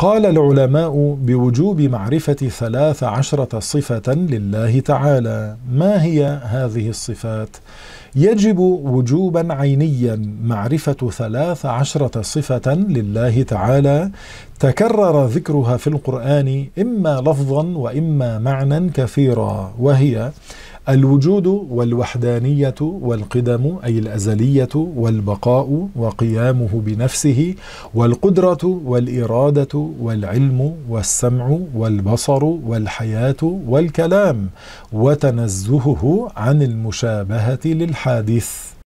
قال العلماء بوجوب معرفة ثلاث عشرة صفة لله تعالى ما هي هذه الصفات؟ يجب وجوبا عينيا معرفة ثلاث عشرة صفة لله تعالى تكرر ذكرها في القرآن إما لفظا وإما معنى كثيرا وهي الوجود والوحدانية والقدم أي الأزلية والبقاء وقيامه بنفسه والقدرة والإرادة والعلم والسمع والبصر والحياة والكلام وتنزهه عن المشابهة للحادث